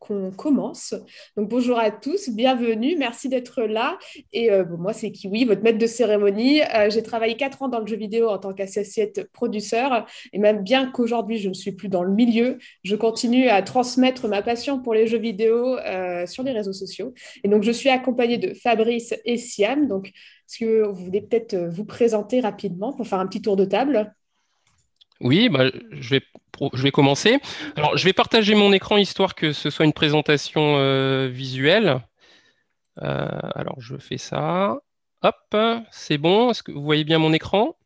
qu'on commence. Donc bonjour à tous, bienvenue, merci d'être là. Et euh, moi c'est Kiwi, votre maître de cérémonie. Euh, j'ai travaillé quatre ans dans le jeu vidéo en tant qu'associate produceur et même bien qu'aujourd'hui je ne suis plus dans le milieu, je continue à transmettre ma passion pour les jeux vidéo euh, sur les réseaux sociaux. Et donc je suis accompagnée de Fabrice et Siam. Donc est-ce que vous voulez peut-être vous présenter rapidement pour faire un petit tour de table oui, bah, je, vais, je, vais, commencer. Alors, je vais partager mon écran histoire que ce soit une présentation euh, visuelle. Euh, alors, je fais ça. Hop, c'est bon. Est-ce que vous voyez bien mon écran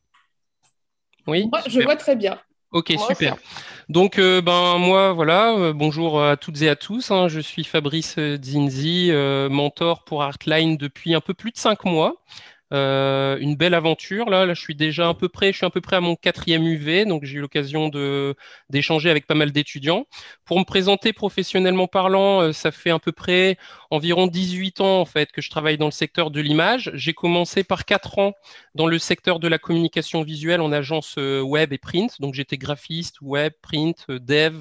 Oui je vois très bien. Ok, super. Donc, euh, ben, moi, voilà, bonjour à toutes et à tous. Hein. je suis Fabrice Zinzi, mentor pour Artline depuis un peu plus de cinq mois. Euh, une belle aventure. Là, je suis déjà à peu près, je suis à peu près à mon quatrième UV, donc j'ai eu l'occasion d'échanger avec pas mal d'étudiants. Pour me présenter professionnellement parlant, euh, ça fait à peu près environ 18 ans en fait que je travaille dans le secteur de l'image. J'ai commencé par quatre ans dans le secteur de la communication visuelle en agence euh, web et print. Donc j'étais graphiste, web, print, dev,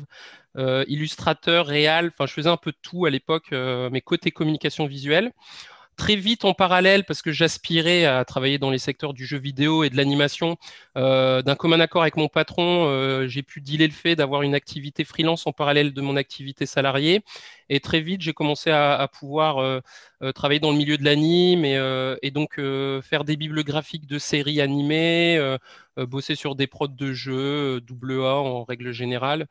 illustrateur, réel. Enfin, je faisais un peu tout à l'époque, mais côté communication visuelle très vite en parallèle, parce que j'aspirais à travailler dans les secteurs du jeu vidéo et de l'animation, euh, d'un commun accord avec mon patron, euh, j'ai pu dealer le fait d'avoir une activité freelance en parallèle de mon activité salariée. Et très vite, j'ai commencé à, pouvoir euh, euh, travailler dans le milieu de l'anime et, euh, donc faire des bibliographies de séries animées, bosser sur des prods de jeux, AA en règle générale.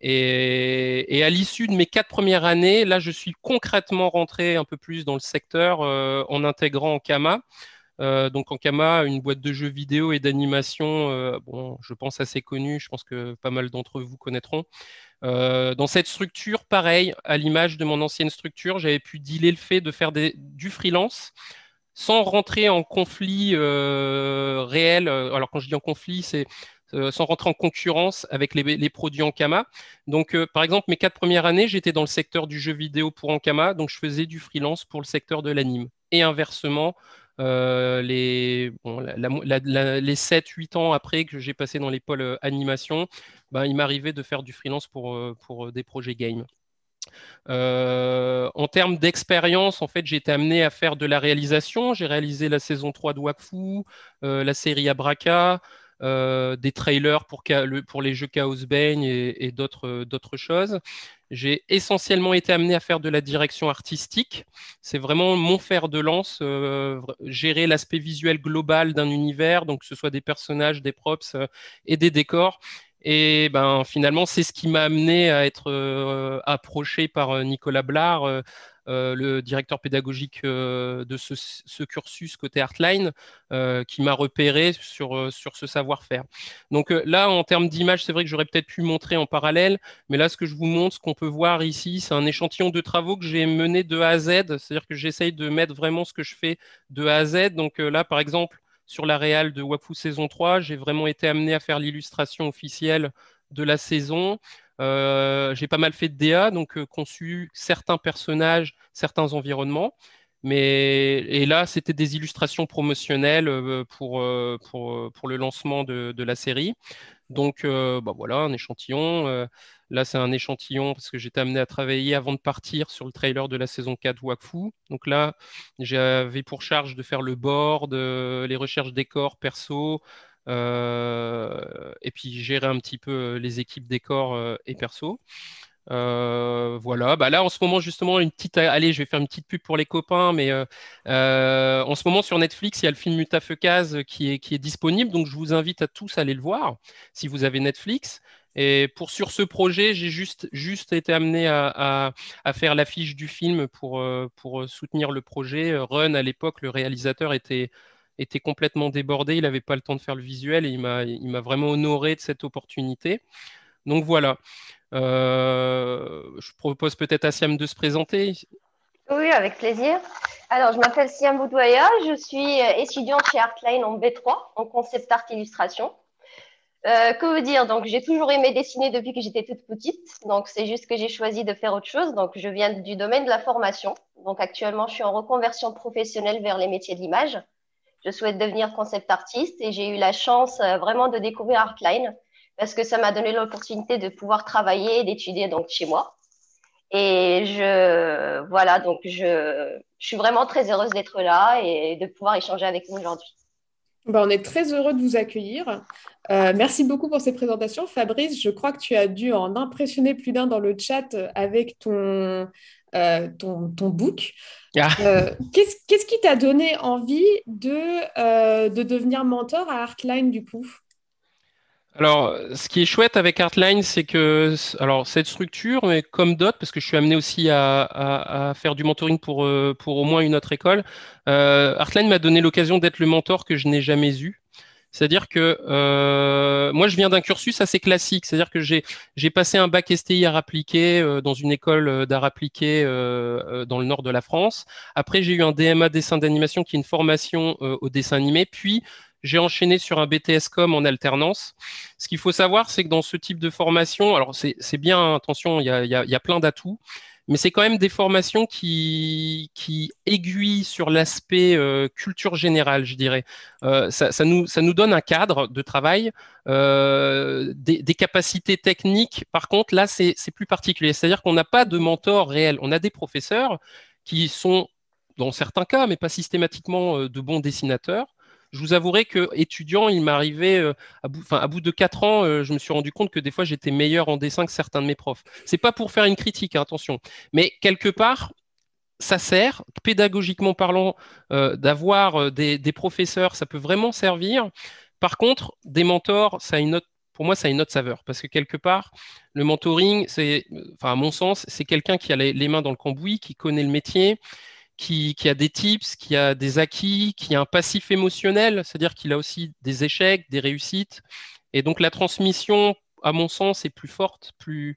Et, à l'issue de mes quatre premières années, là, je suis concrètement rentré un peu plus dans le secteur en intégrant Kama. Euh, donc Ankama, une boîte de jeux vidéo et d'animation, euh, bon, je pense assez connue, je pense que pas mal d'entre vous connaîtront. Euh, dans cette structure, pareil, à l'image de mon ancienne structure, j'avais pu dealer le fait de faire du freelance sans rentrer en conflit réel. Alors quand je dis en conflit, c'est sans rentrer en concurrence avec les, produits Ankama. Donc, par exemple, mes quatre premières années, j'étais dans le secteur du jeu vidéo pour Ankama, donc je faisais du freelance pour le secteur de l'anime. Et inversement, euh, les, les 7-8 ans après que j'ai passé dans les pôles euh, animation, ben, il m'arrivait de faire du freelance pour, euh, pour des projets game. en termes d'expérience, en fait, j'ai été amené à faire de la réalisation. J'ai réalisé la saison 3 de Wakfu, la série Abraka, des trailers pour, pour, les jeux Chaos Bane et, et d'autres choses. J'ai essentiellement été amené à faire de la direction artistique. C'est vraiment mon fer de lance, euh, gérer l'aspect visuel global d'un univers, donc que ce soit des personnages, des props euh, et des décors. Et ben, finalement, c'est ce qui m'a amené à être euh, approché par Nicolas Blard euh, le directeur pédagogique euh, de ce, cursus côté Artline euh, qui m'a repéré sur, sur ce savoir-faire. Donc là, en termes d'image, c'est vrai que j'aurais peut-être pu montrer en parallèle, mais là, ce que je vous montre, ce qu'on peut voir ici, c'est un échantillon de travaux que j'ai mené de A à Z, c'est-à-dire que j'essaye de mettre vraiment ce que je fais de A à Z. Donc là, par exemple, sur la réal de wapu saison 3, j'ai vraiment été amené à faire l'illustration officielle de la saison. Euh, j'ai pas mal fait de DA, donc euh, conçu certains personnages, certains environnements. Mais et là, c'était des illustrations promotionnelles euh, pour, pour, le lancement de, la série. Donc, bah voilà, un échantillon. là, c'est un échantillon parce que j'étais amené à travailler avant de partir sur le trailer de la saison 4 Wakfu. Donc là, j'avais pour charge de faire le board, les recherches décors, perso, euh, et puis gérer un petit peu euh, les équipes décor euh, et perso. voilà, bah là en ce moment justement une petite, allez, je vais faire une petite pub pour les copains, mais en ce moment sur Netflix il y a le film Mutafekaz qui est qui est disponible, donc je vous invite à tous à aller le voir si vous avez Netflix. Et pour sur ce projet, j'ai juste, juste été amené à, à, à faire l'affiche du film pour, pour soutenir le projet. Run à l'époque, le réalisateur était était complètement débordé, il n'avait pas le temps de faire le visuel et il m'a vraiment honoré de cette opportunité. Donc voilà, euh, je propose peut-être à Siam de se présenter. Oui, avec plaisir. Alors, je m'appelle Siam Boudouaya, je suis euh, étudiante chez Artline en B3, en concept art illustration. Euh, que vous dire Donc, j'ai toujours aimé dessiner depuis que j'étais toute petite. Donc, c'est juste que j'ai choisi de faire autre chose. Donc, je viens du domaine de la formation. Donc, actuellement, je suis en reconversion professionnelle vers les métiers de l'image je souhaite devenir concept artiste et j'ai eu la chance euh, vraiment de découvrir Artline parce que ça m'a donné l'opportunité de pouvoir travailler et d'étudier donc chez moi. Et je, voilà, donc je, je suis vraiment très heureuse d'être là et de pouvoir échanger avec vous aujourd'hui. Ben, on est très heureux de vous accueillir. Euh, merci beaucoup pour ces présentations. Fabrice, je crois que tu as dû en impressionner plus d'un dans le chat avec ton, euh, ton, book. Ah. Euh, qu'est-ce qui t'a donné envie de, de devenir mentor à Artline du coup alors, ce qui est chouette avec Artline, c'est que alors cette structure, mais comme d'autres, parce que je suis amené aussi à, faire du mentoring pour, euh, pour au moins une autre école, euh, Artline m'a donné l'occasion d'être le mentor que je n'ai jamais eu. C'est-à-dire que euh, moi, je viens d'un cursus assez classique. C'est-à-dire que j'ai passé un bac STI art appliqué dans une école d'art appliqué dans le nord de la France. Après, j'ai eu un DMA dessin d'animation qui est une formation au dessin animé. Puis, j'ai enchaîné sur un BTS Com en alternance. Ce qu'il faut savoir, c'est que dans ce type de formation, alors c'est bien, hein, attention, il y a, plein d'atouts, mais c'est quand même des formations qui, aiguillent sur l'aspect euh, culture générale, je dirais. Euh, ça, nous, ça, nous, donne un cadre de travail, euh, des, des, capacités techniques. Par contre, là, c'est plus particulier. C'est-à-dire qu'on n'a pas de mentor réel. On a des professeurs qui sont, dans certains cas, mais pas systématiquement, de bons dessinateurs je vous avouerai que étudiant, il m'arrivait euh, à, bout, de quatre ans, euh, je me suis rendu compte que des fois j'étais meilleur en dessin que certains de mes profs. C'est pas pour faire une critique, hein, attention, mais quelque part, ça sert, pédagogiquement parlant, euh, d'avoir des, professeurs, ça peut vraiment servir. Par contre, des mentors, ça a une autre, pour moi, ça a une autre saveur, parce que quelque part, le mentoring, c'est, enfin, à mon sens, c'est quelqu'un qui a les, les mains dans le cambouis, qui connaît le métier, qui, a des tips, qui a des acquis, qui a un passif émotionnel, c'est-à-dire qu'il a aussi des échecs, des réussites. Et donc la transmission, à mon sens, est plus forte, plus,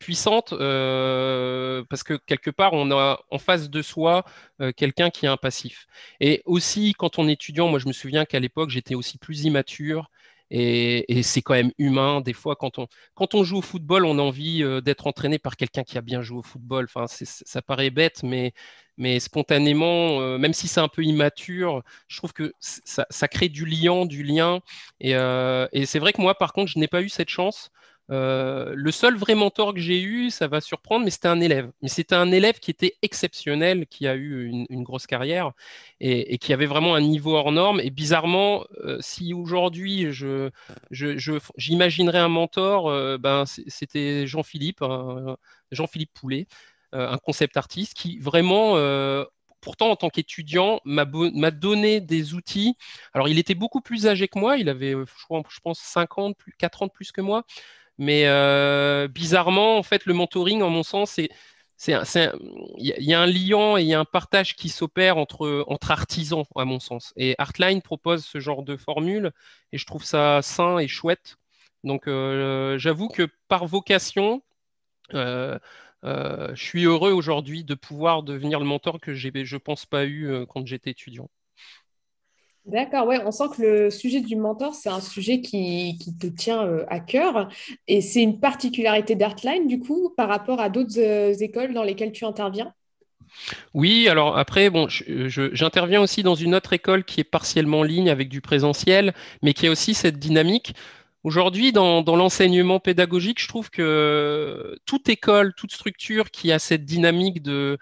puissante, euh, parce que quelque part, on a en face de soi euh, quelqu'un qui a un passif. Et aussi, quand on est étudiant, moi je me souviens qu'à l'époque, j'étais aussi plus immature, et, c'est quand même humain. Des fois, quand on, joue au football, on a envie euh, d'être entraîné par quelqu'un qui a bien joué au football. ça paraît bête, mais, mais spontanément, euh, même si c'est un peu immature, je trouve que ça, crée du lien, du lien. Euh, et c'est vrai que moi, par contre, je n'ai pas eu cette chance. Euh, le seul vrai mentor que j'ai eu, ça va surprendre, mais c'était un élève. Mais c'était un élève qui était exceptionnel, qui a eu une, grosse carrière et, qui avait vraiment un niveau hors norme. Et bizarrement, euh, si aujourd'hui je, j'imaginerais un mentor, euh, ben, c'était Jean-Philippe, Jean-Philippe Poulet, un concept artiste qui vraiment pourtant, en tant qu'étudiant, m'a donné des outils. Alors, il était beaucoup plus âgé que moi, il avait, je, pense, 50 4 ans plus que moi, mais euh, bizarrement, en fait, le mentoring, en mon sens, c'est il y a un lien et il y a un partage qui s'opère entre, artisans, à mon sens. Et Artline propose ce genre de formule et je trouve ça sain et chouette. Donc, euh, j'avoue que par vocation, euh, je suis heureux aujourd'hui de pouvoir devenir le mentor que je je pense, pas eu quand j'étais étudiant. D'accord, ouais, on sent que le sujet du mentor, c'est un sujet qui, qui te tient euh, à cœur. Et c'est une particularité d'Artline, du coup, par rapport à d'autres euh, écoles dans lesquelles tu interviens oui, alors après, bon, j'interviens aussi dans une autre école qui est partiellement en ligne avec du présentiel, mais qui a aussi cette dynamique. Aujourd'hui, dans l'enseignement pédagogique, je trouve que toute école, toute structure qui a cette dynamique de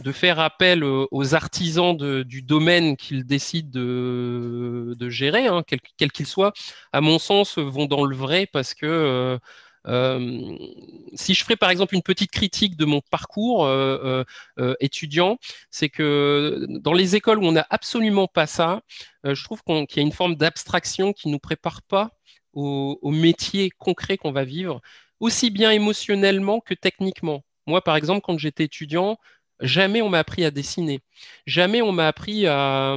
de faire appel euh, aux artisans du domaine qu'ils décident de, gérer, hein, quel qu'il soit, à mon sens, vont dans le vrai parce que euh, euh, si je ferais par exemple une petite critique de mon parcours étudiant, c'est que dans les écoles où on n'a absolument pas ça, je trouve qu'il y a une forme d'abstraction qui ne nous prépare pas au métier concret qu'on va vivre, aussi bien émotionnellement que techniquement. Moi, par exemple, quand j'étais étudiant, Jamais on m'a appris à dessiner. Jamais on m'a appris à,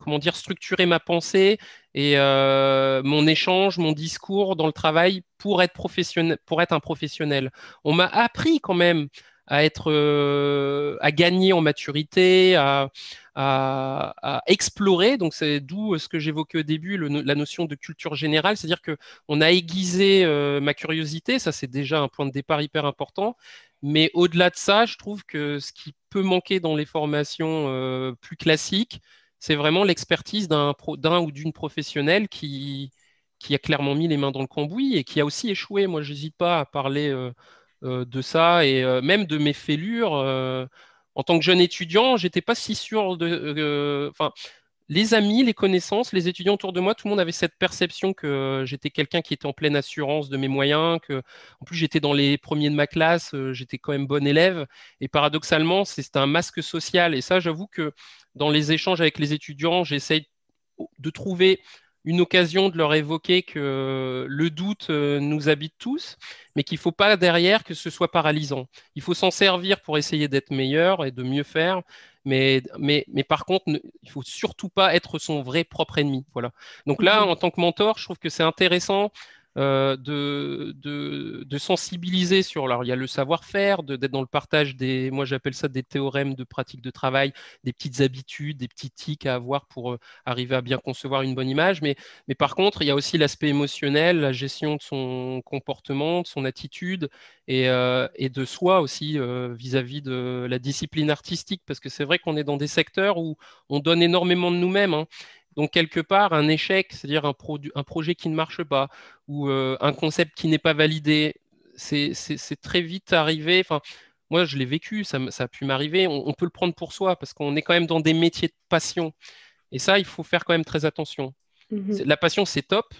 comment dire structurer ma pensée et euh, mon échange, mon discours dans le travail pour être professionnel, pour être un professionnel. On m'a appris quand même à être, euh, à gagner en maturité, à, explorer. Donc c'est d'où euh, ce que j'évoquais au début, la notion de culture générale, c'est-à-dire que on a aiguisé ma curiosité, ça c'est déjà un point de départ hyper important, mais au-delà de ça, je trouve que ce qui peut manquer dans les formations euh, plus classiques, c'est vraiment l'expertise d'un ou d'une professionnelle qui, qui a clairement mis les mains dans le cambouis et qui a aussi échoué. Moi, je n'hésite pas à parler euh, euh, de ça et même de mes fêlures. en tant que jeune étudiant, j'étais pas si sûr de. Enfin, les amis, les connaissances, les étudiants autour de moi, tout le monde avait cette perception que euh, j'étais quelqu'un qui était en pleine assurance de mes moyens, que en plus j'étais dans les premiers de ma classe, euh, j'étais quand même bon élève. Et paradoxalement, c'est un masque social. Et ça, j'avoue que dans les échanges avec les étudiants, j'essaye de trouver une occasion de leur évoquer que euh, le doute euh, nous habite tous, mais qu'il ne faut pas derrière que ce soit paralysant. Il faut s'en servir pour essayer d'être meilleur et de mieux faire, mais, mais, mais par contre, il ne faut surtout pas être son vrai propre ennemi. Voilà. Donc là, mhm. en tant que mentor, je trouve que c'est intéressant euh, de, sensibiliser sur. Alors, il y a le savoir-faire, d'être dans le partage des. Moi, j'appelle ça des théorèmes de pratique de travail, des petites habitudes, des petits tics à avoir pour euh, arriver à bien concevoir une bonne image. Mais, par contre, il y a aussi l'aspect émotionnel, la gestion de son comportement, de son attitude et, euh, de soi aussi vis-à-vis de la discipline artistique, parce que c'est vrai qu'on est dans des secteurs où on donne énormément de nous-mêmes. Hein. Donc, quelque part, un échec, c'est-à-dire un, projet qui ne marche pas ou euh, un concept qui n'est pas validé, c'est très vite arrivé. Enfin, moi, je l'ai vécu, ça, a pu m'arriver. On, peut le prendre pour soi parce qu'on est quand même dans des métiers de passion. Et ça, il faut faire quand même très attention. Mmh la passion, c'est top,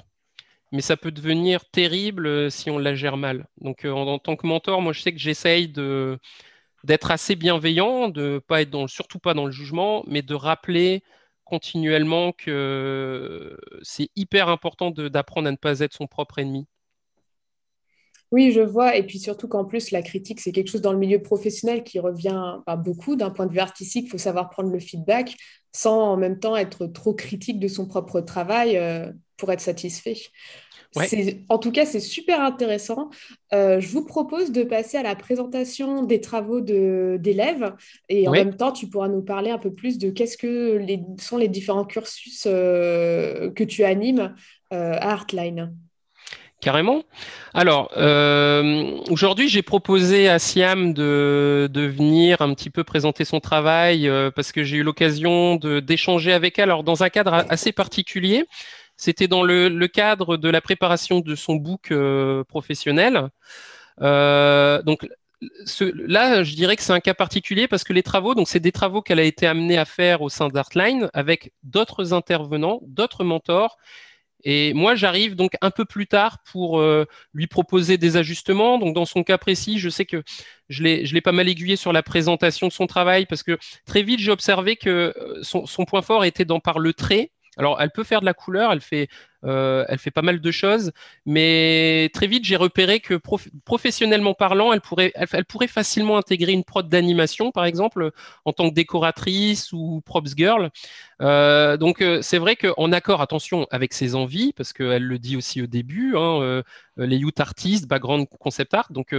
mais ça peut devenir terrible euh, si on la gère mal. Donc, euh, en, tant que mentor, moi, je sais que j'essaye de d'être assez bienveillant, de pas être dans, surtout pas dans le jugement, mais de rappeler continuellement que euh, c'est hyper important d'apprendre à ne pas être son propre ennemi oui, je vois. Et puis surtout qu'en plus, la critique, c'est quelque chose dans le milieu professionnel qui revient bah, beaucoup d'un point de vue artistique. Il faut savoir prendre le feedback sans en même temps être trop critique de son propre travail euh, pour être satisfait. En tout cas, c'est super intéressant. Euh, je vous propose de passer à la présentation des travaux d'élèves et en même temps, tu pourras nous parler un peu plus de qu'est-ce que les, sont les différents cursus euh, que tu animes euh, à Artline. Carrément. Alors, aujourd'hui, j'ai proposé à Siam de, venir un petit peu présenter son travail parce que j'ai eu l'occasion d'échanger avec elle, alors dans un cadre assez particulier, c'était dans le, cadre de la préparation de son book euh, professionnel. Euh, donc là, je dirais que c'est un cas particulier parce que les travaux, donc c'est des travaux qu'elle a été amenée à faire au sein d'Artline avec d'autres intervenants, d'autres mentors. Et moi, j'arrive donc un peu plus tard pour euh, lui proposer des ajustements. Donc, dans son cas précis, je sais que je l'ai pas mal aiguillé sur la présentation de son travail parce que très vite, j'ai observé que son, son, point fort était dans par le trait alors, elle peut faire de la couleur, elle fait, euh, elle fait pas mal de choses, mais très vite, j'ai repéré que professionnellement parlant, elle pourrait, elle, pourrait facilement intégrer une prod d'animation, par exemple, en tant que décoratrice ou props girl. Euh, donc euh, c'est vrai qu'en accord, attention, avec ses envies, parce qu'elle le dit aussi au début, hein, euh, les youth artists, background concept art, donc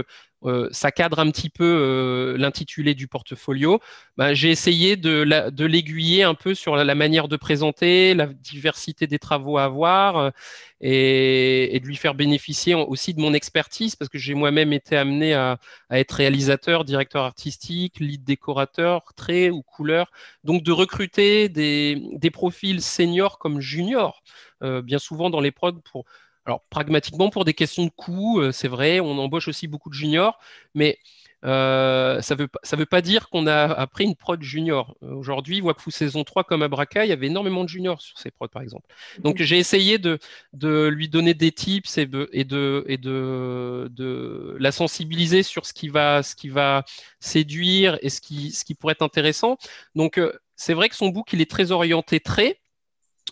ça cadre un petit peu l'intitulé du portfolio. Bah, j'ai essayé de l'aiguiller un peu sur la, la, manière de présenter, la diversité des travaux à avoir et, de lui faire bénéficier aussi de mon expertise parce que j'ai moi-même été amené à, être réalisateur, directeur artistique, lead décorateur, trait ou couleur. Donc de recruter des, profils seniors comme juniors, euh, bien souvent dans les prods pour... Alors pragmatiquement, pour des questions de coût, euh, c'est vrai, on embauche aussi beaucoup de juniors, mais euh, ça ne veut, veut, pas dire qu'on a appris une prod junior. Aujourd'hui, Wakfu saison 3 comme Abraka, il y avait énormément de juniors sur ces prods, par exemple. Donc mhm. j'ai essayé de, de, lui donner des tips et de, et de, et de, de la sensibiliser sur ce qui va, ce qui va séduire et ce qui, ce qui pourrait être intéressant. Donc euh, c'est vrai que son book, il est très orienté très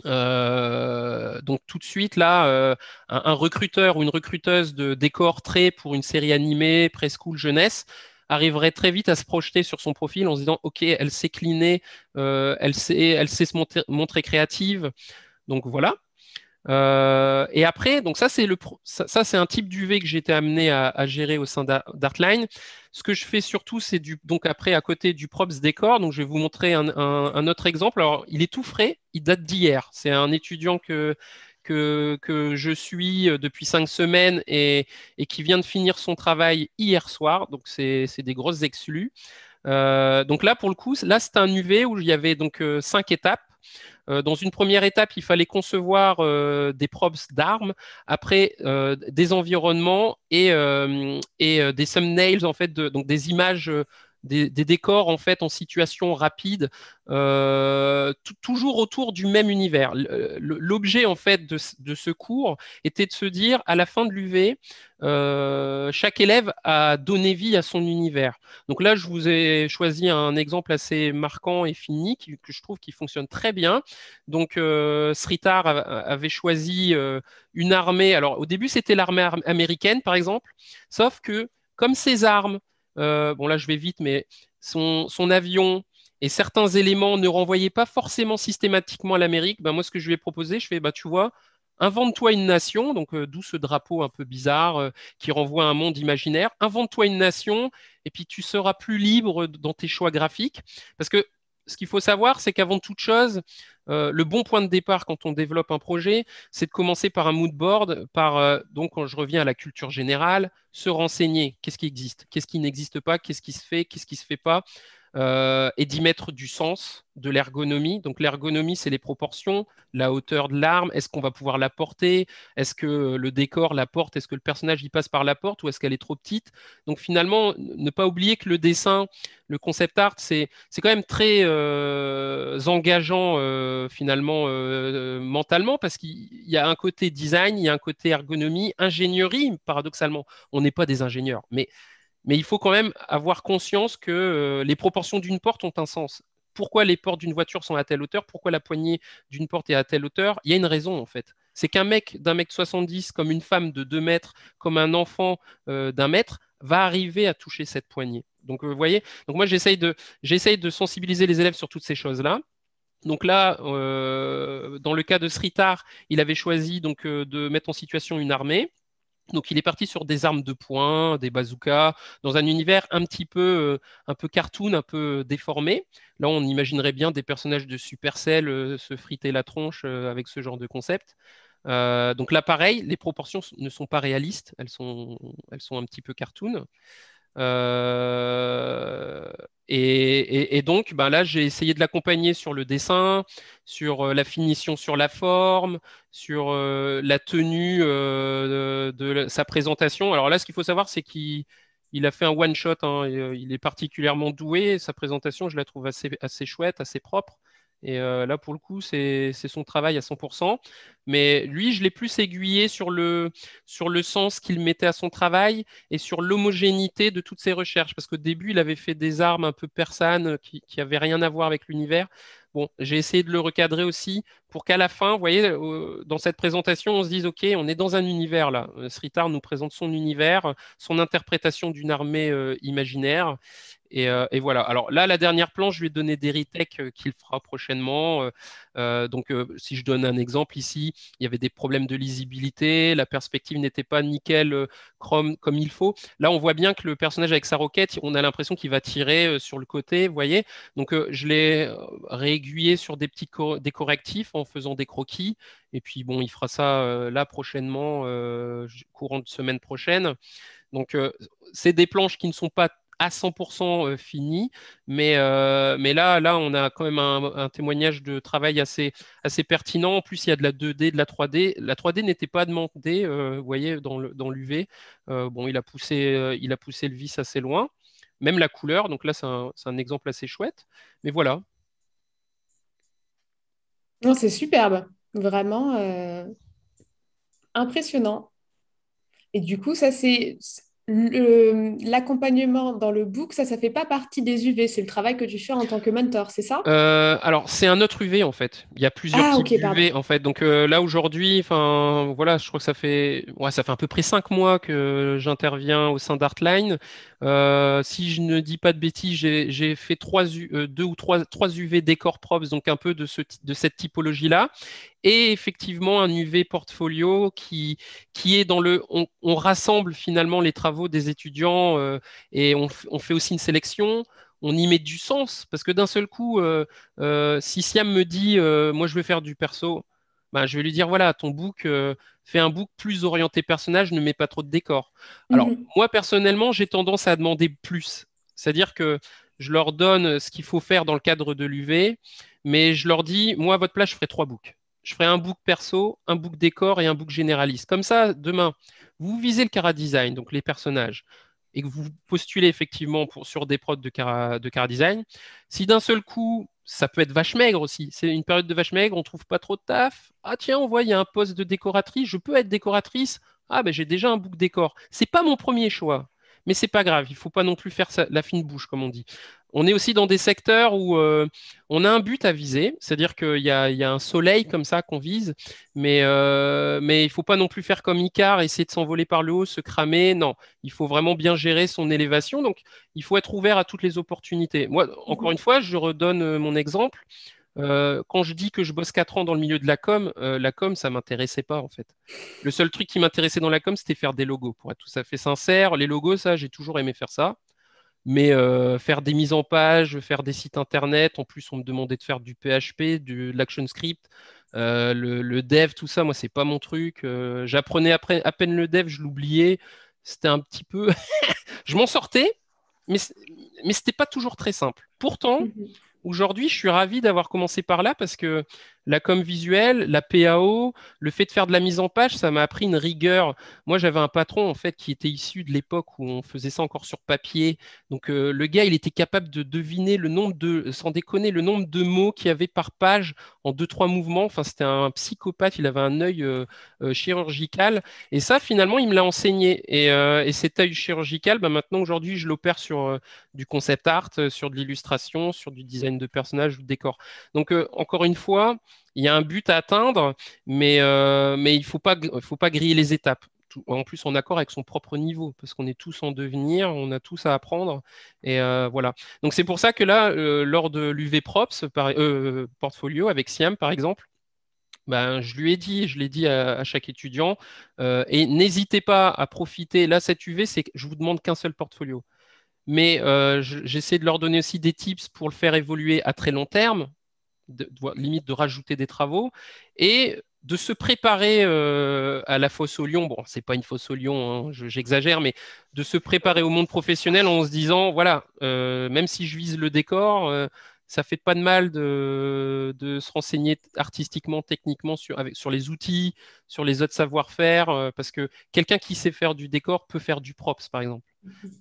euh, donc tout de suite là, euh, un, recruteur ou une recruteuse de décor trait pour une série animée, preschool jeunesse, arriverait très vite à se projeter sur son profil en se disant ok, elle sait cliner, euh, elle sait, elle sait se montrer créative, donc voilà. Euh, et après, donc ça c'est le ça, c'est un type d'UV que j'étais amené à, gérer au sein d'Artline. Ce que je fais surtout, c'est du donc après à côté du props décor. Donc je vais vous montrer un, autre exemple. Alors il est tout frais, il date d'hier. C'est un étudiant que que, que, je suis euh, depuis cinq semaines et, qui vient de finir son travail hier soir. Donc, c'est des grosses exclus. Euh, donc là, pour le coup, là, c'est un UV où il y avait donc cinq étapes. Euh, dans une première étape, il fallait concevoir euh, des props d'armes, après euh, des environnements et, des thumbnails, en fait, donc des images des, décors en fait en situation rapide, euh, toujours autour du même univers. L'objet en fait de, ce cours était de se dire à la fin de l'UV, euh, chaque élève a donné vie à son univers. Donc là, je vous ai choisi un exemple assez marquant et fini que je trouve qui fonctionne très bien. Donc euh, Sritar avait choisi une armée. Alors au début, c'était l'armée américaine par exemple, sauf que comme ces armes euh, bon là je vais vite, mais son, avion et certains éléments ne renvoyaient pas forcément systématiquement à l'Amérique, ben moi ce que je lui ai proposé, je fais, bah, tu vois, invente-toi une nation, donc euh, d'où ce drapeau un peu bizarre euh, qui renvoie à un monde imaginaire, invente-toi une nation et puis tu seras plus libre dans tes choix graphiques. Parce que ce qu'il faut savoir, c'est qu'avant toute chose, euh, le bon point de départ quand on développe un projet, c'est de commencer par un mood board, par euh, donc quand je reviens à la culture générale, se renseigner, qu'est-ce qui existe, qu'est-ce qui n'existe pas, qu'est-ce qui se fait, qu'est-ce qui se fait pas, euh, et d'y mettre du sens, de l'ergonomie. Donc l'ergonomie, c'est les proportions, la hauteur de l'arme, est-ce qu'on va pouvoir la porter, est-ce que le décor la porte, est-ce que le personnage y passe par la porte ou est-ce qu'elle est trop petite. Donc finalement, ne pas oublier que le dessin, le concept art, c'est quand même très euh, engageant euh, finalement mentalement parce qu'il y a un côté design, il y a un côté ergonomie, ingénierie, paradoxalement. On n'est pas des ingénieurs, mais mais il faut quand même avoir conscience que euh, les proportions d'une porte ont un sens. Pourquoi les portes d'une voiture sont à telle hauteur Pourquoi la poignée d'une porte est à telle hauteur Il y a une raison en fait. C'est qu'un mec d'un mec 70, comme une femme de 2 mètres, comme un enfant euh, d'un mètre, va arriver à toucher cette poignée. Donc euh, vous voyez, donc moi j'essaye de, de sensibiliser les élèves sur toutes ces choses-là. Donc là, dans le cas de Sritar, il avait choisi donc, de mettre en situation une armée. Donc il est parti sur des armes de poing, des bazookas, dans un univers un petit peu, euh, un peu cartoon, un peu euh, déformé. Là, on imaginerait bien des personnages de Supercell euh, se friter la tronche avec ce genre de concept. donc là, pareil, les proportions ne sont pas réalistes, elles sont, elles sont un petit peu cartoon. Euh, et, donc, ben là, j'ai essayé de l'accompagner sur le dessin, sur euh, la finition, sur la forme, sur euh, la tenue euh, de, sa présentation. Alors là, ce qu'il faut savoir, c'est qu'il a fait un one shot. Hein, il est particulièrement doué. Sa présentation, je la trouve assez chouette, assez propre. Et euh, là, pour le coup, c'est son travail à 100%. Mais lui, je l'ai plus aiguillé sur le, sur le sens qu'il mettait à son travail et sur l'homogénéité de toutes ses recherches. Parce qu'au début, il avait fait des armes un peu persanes qui n'avaient rien à voir avec l'univers. Bon, j'ai essayé de le recadrer aussi pour qu'à la fin, vous voyez, dans cette présentation, on se dise, OK, on est dans un univers là. Euh, Sritar nous présente son univers, son interprétation d'une armée euh, imaginaire. Euh, et, voilà. Alors là, la dernière planche, je lui ai donné des qu'il fera prochainement. Euh, euh, donc, si je donne un exemple ici, il y avait des problèmes de lisibilité, la perspective n'était pas nickel chrome comme il faut. Là, on voit bien que le personnage avec sa roquette, on a l'impression qu'il va tirer sur le côté, vous voyez. Donc, je l'ai réaiguillé sur des petits des correctifs en faisant des croquis. Et puis, bon, il fera ça là prochainement, courant de semaine prochaine. Donc, c'est des planches qui ne sont pas à 100% euh, fini. Mais, euh, mais là, là, on a quand même un, témoignage de travail assez, assez pertinent. En plus, il y a de la 2D, de la 3D. La 3D n'était pas demandée, euh, vous voyez, dans l'UV. bon, il a, poussé, il a poussé le vis assez loin. Même la couleur, donc là, c'est un, un exemple assez chouette. Mais voilà. Non, c'est superbe. Vraiment impressionnant. Et du coup, ça, c'est L'accompagnement dans le book, ça, ça fait pas partie des UV, c'est le travail que tu fais en tant que mentor, c'est ça euh, Alors, c'est un autre UV en fait. Il y a plusieurs ah, types UV en fait. Donc euh, là aujourd'hui, enfin voilà, je crois que ça fait, ouais, ça fait à peu près cinq mois que j'interviens au sein d'Artline. Euh, si je ne dis pas de bêtises, j'ai fait trois, euh, deux ou trois, UV décor props, donc un peu de, ce, de cette typologie-là. Et effectivement, un UV portfolio qui, qui est dans le. On, rassemble finalement les travaux des étudiants euh, et on, fait aussi une sélection on y met du sens parce que d'un seul coup, si Siam me dit moi je veux faire du perso, ben, je vais lui dire voilà ton book fais un book plus orienté personnage, ne met pas trop de décor. Alors, mhm. moi, personnellement, j'ai tendance à demander plus. C'est-à-dire que je leur donne ce qu'il faut faire dans le cadre de l'UV, mais je leur dis, moi, à votre place, je ferai trois books. Je ferai un book perso, un book décor et un book généraliste. Comme ça, demain, vous visez le cara design, donc les personnages, et que vous postulez effectivement pour, sur des prods de cara, de design. Si d'un seul coup, ça peut être vache maigre aussi. C'est une période de vache maigre, on ne trouve pas trop de taf. Ah tiens, on voit, il y a un poste de décoratrice, je peux être décoratrice. Ah ben j'ai déjà un bouc décor. C'est pas mon premier choix mais c'est pas grave, il faut pas non plus faire la fine bouche, comme on dit. On est aussi dans des secteurs où euh, on a un but à viser, c'est-à-dire qu'il y a, un soleil comme ça qu'on vise, mais, euh, mais il ne faut pas non plus faire comme Icar, essayer de s'envoler par le haut, se cramer. Non, il faut vraiment bien gérer son élévation. Donc, il faut être ouvert à toutes les opportunités. Moi, encore une fois, je redonne euh, mon exemple. Euh, quand je dis que je bosse 4 ans dans le milieu de la com, euh, la com, ça ne m'intéressait pas en fait. Le seul truc qui m'intéressait dans la com, c'était faire des logos. Pour être tout à fait sincère, les logos, ça, j'ai toujours aimé faire ça. Mais euh, faire des mises en page, faire des sites internet, en plus, on me demandait de faire du PHP, du, de l'action script, le, dev, tout ça, moi, ce n'est pas mon truc. J'apprenais à peine le dev, je l'oubliais. C'était un petit peu. je m'en sortais, mais, ce n'était pas toujours très simple. Pourtant, mhm aujourd'hui, je suis ravi d'avoir commencé par là parce que la com visuelle, la PAO, le fait de faire de la mise en page, ça m'a appris une rigueur. Moi, j'avais un patron en fait qui était issu de l'époque où on faisait ça encore sur papier. Donc euh, le gars, il était capable de deviner le nombre de, sans déconner, le nombre de mots qu'il y avait par page en deux trois mouvements. Enfin, c'était un psychopathe. Il avait un œil euh, euh, chirurgical. Et ça, finalement, il me l'a enseigné. Et, cet œil chirurgical, bah, maintenant aujourd'hui, je l'opère sur du concept art, sur de l'illustration, sur du design de personnages ou de décors. Donc encore une fois il y a un but à atteindre, mais, euh, il ne faut pas, griller les étapes. en plus, en accord avec son propre niveau, parce qu'on est tous en devenir, on a tous à apprendre. Et euh, voilà. Donc, c'est pour ça que là, euh, lors de l'UV Props, portfolio avec Siam, par exemple, ben, je lui ai dit, je l'ai dit à, chaque étudiant, et n'hésitez pas à profiter. Là, cette UV, c'est je vous demande qu'un seul portfolio mais j'essaie de leur donner aussi des tips pour le faire évoluer à très long terme limite de rajouter des travaux et de se préparer euh, à la fosse au lion. Bon, c'est pas une fosse au lion, hein, j'exagère, mais de se préparer au monde professionnel en se disant voilà, euh, même si je vise le décor, euh, ça fait pas de mal de, se renseigner artistiquement, techniquement sur, sur, les outils, sur les autres savoir-faire, parce que quelqu'un qui sait faire du décor peut faire du props, par exemple,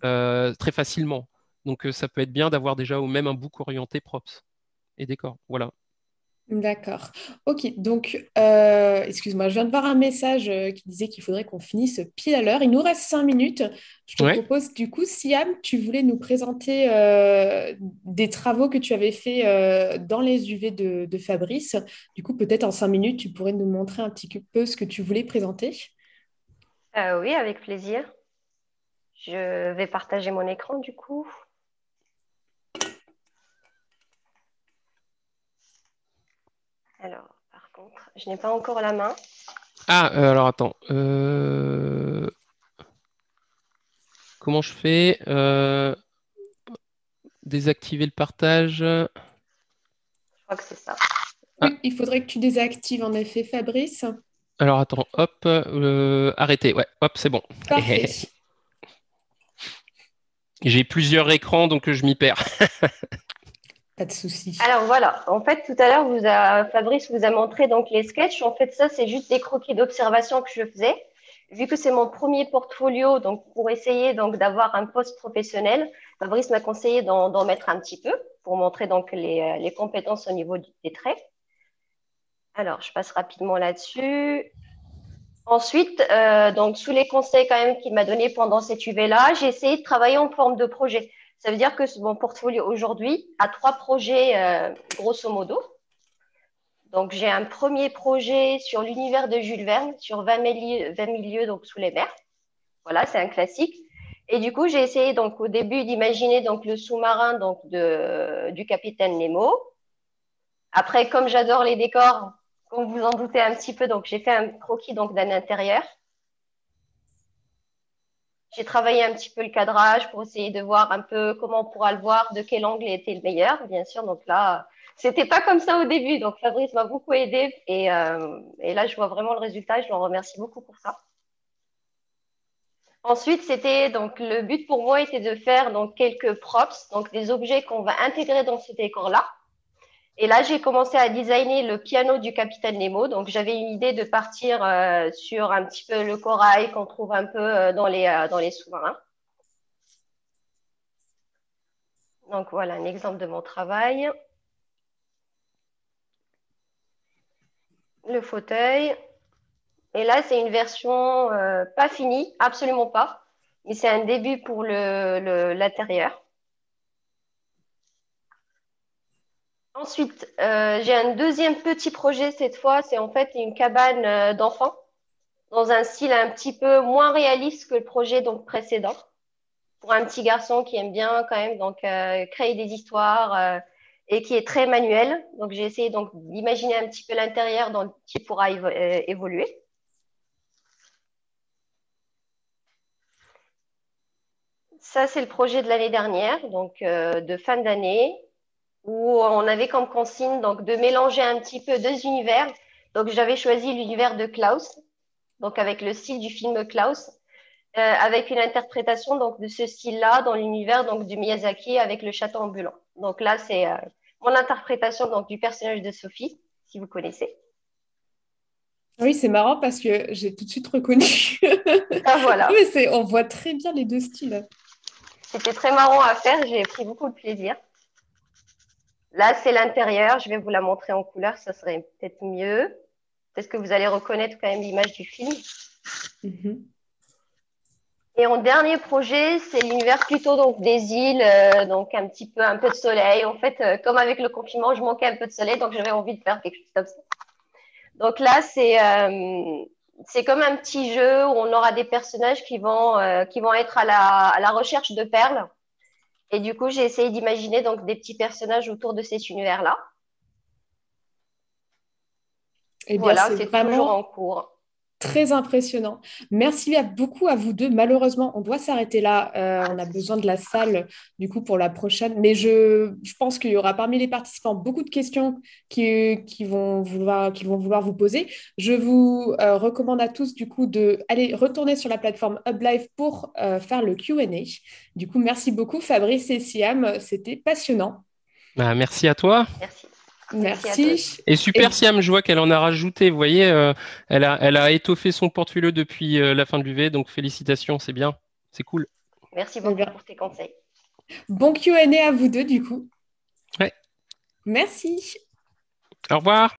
très facilement. Donc ça peut être bien d'avoir déjà au même un book orienté props et décor. Voilà. D'accord. Ok, donc, euh, excuse-moi, je viens de voir un message euh, qui disait qu'il faudrait qu'on finisse pile à l'heure. Il nous reste cinq minutes. Je te propose, du coup, Siam, tu voulais nous présenter euh, des travaux que tu avais fait dans les UV de, de Fabrice. Du coup, peut-être en cinq minutes, tu pourrais nous montrer un petit peu ce que tu voulais présenter. oui, avec plaisir. Je vais partager mon écran, du coup. Alors, par contre, je n'ai pas encore la main. Ah, euh, alors attends. Euh, comment je fais euh, Désactiver le partage Je crois que c'est ça. il faudrait que tu désactives en effet, Fabrice. Alors attends, hop, arrêtez. Ouais, hop, c'est bon. J'ai plusieurs écrans, donc je m'y perds. Pas de souci. Alors voilà, en fait, tout à l'heure, Fabrice vous a montré donc les sketches. En fait, ça, c'est juste des croquis d'observation que je faisais. Vu que c'est mon premier portfolio, donc pour essayer donc d'avoir un poste professionnel, Fabrice m'a conseillé d'en mettre un petit peu pour montrer donc les, euh, compétences au niveau des traits. Alors, je passe rapidement là-dessus. Ensuite, euh, donc sous les conseils quand même qu'il m'a donné pendant cette UV là, j'ai essayé de travailler en forme de projet. Ça veut dire que mon portfolio aujourd'hui a trois projets, euh, grosso modo. Donc, j'ai un premier projet sur l'univers de Jules Verne, sur 20 milieux, donc sous les mers. Voilà, c'est un classique. Et du coup, j'ai essayé donc au début d'imaginer donc le sous-marin donc du capitaine Nemo. Après, comme j'adore les décors, comme vous en doutez un petit peu, donc j'ai fait un croquis donc d'un intérieur j'ai travaillé un petit peu le cadrage pour essayer de voir un peu comment on pourra le voir, de quel angle était le meilleur, bien sûr. Donc là, c'était pas comme ça au début. Donc Fabrice m'a beaucoup aidé et, euh, là, je vois vraiment le résultat. Je l'en remercie beaucoup pour ça. Ensuite, c'était donc le but pour moi était de faire donc quelques props, donc des objets qu'on va intégrer dans ce décor-là. Et là, j'ai commencé à designer le piano du Capitaine Nemo. Donc, j'avais une idée de partir euh, sur un petit peu le corail qu'on trouve un peu euh, dans les, euh, dans les sous-marins. Donc, voilà un exemple de mon travail. Le fauteuil. Et là, c'est une version pas finie, absolument pas. Mais c'est un début pour l'intérieur. Le, Ensuite, euh, j'ai un deuxième petit projet cette fois, c'est en fait une cabane euh, d'enfants dans un style un petit peu moins réaliste que le projet donc précédent pour un petit garçon qui aime bien quand même donc euh, créer des histoires et qui est très manuel. Donc j'ai essayé donc d'imaginer un petit peu l'intérieur qui pourra évoluer. Ça c'est le projet de l'année dernière, donc de fin d'année où on avait comme consigne donc, de mélanger un petit peu deux univers. Donc, j'avais choisi l'univers de Klaus, donc avec le style du film Klaus, euh, avec une interprétation donc, de ce style-là dans l'univers donc, du Miyazaki avec le château ambulant. Donc là, c'est euh, mon interprétation donc, du personnage de Sophie, si vous connaissez. Ah oui, c'est marrant parce que j'ai tout de suite reconnu. Ah, voilà. Mais on voit très bien les deux styles. C'était très marrant à faire, j'ai pris beaucoup de plaisir. Là, c'est l'intérieur. Je vais vous la montrer en couleur. Ça serait peut-être mieux. Est-ce que vous allez reconnaître quand même l'image du film. Mhm. Et en dernier projet, c'est l'univers plutôt donc des îles, euh, donc un petit peu un peu de soleil. En fait, euh, comme avec le confinement, je manquais un peu de soleil, donc j'avais envie de faire quelque chose comme ça. Donc là, c'est euh, comme un petit jeu où on aura des personnages qui vont qui vont être à la recherche de perles. Et du coup, j'ai essayé d'imaginer donc des petits personnages autour de cet univers-là. Et eh voilà, c'est toujours en cours. Très impressionnant. Merci beaucoup à vous deux. Malheureusement, on doit s'arrêter là. Euh, on a besoin de la salle du coup pour la prochaine. Mais je, pense qu'il y aura parmi les participants beaucoup de questions qui, vont, vouloir, vous poser. Je vous euh, recommande à tous du coup de aller retourner sur la plateforme UpLive pour euh, faire le QA. Du coup, merci beaucoup Fabrice et Siam. C'était passionnant. Bah, merci à toi. Merci. Merci. Et Super Siam, je vois qu'elle en a rajouté. Vous voyez, euh, elle, a, étoffé son portfolio depuis euh, la fin de l'UV. Donc, félicitations, c'est bien. C'est cool. Merci beaucoup pour tes conseils. Bon QA à vous deux, du coup. Ouais. Merci. Au revoir.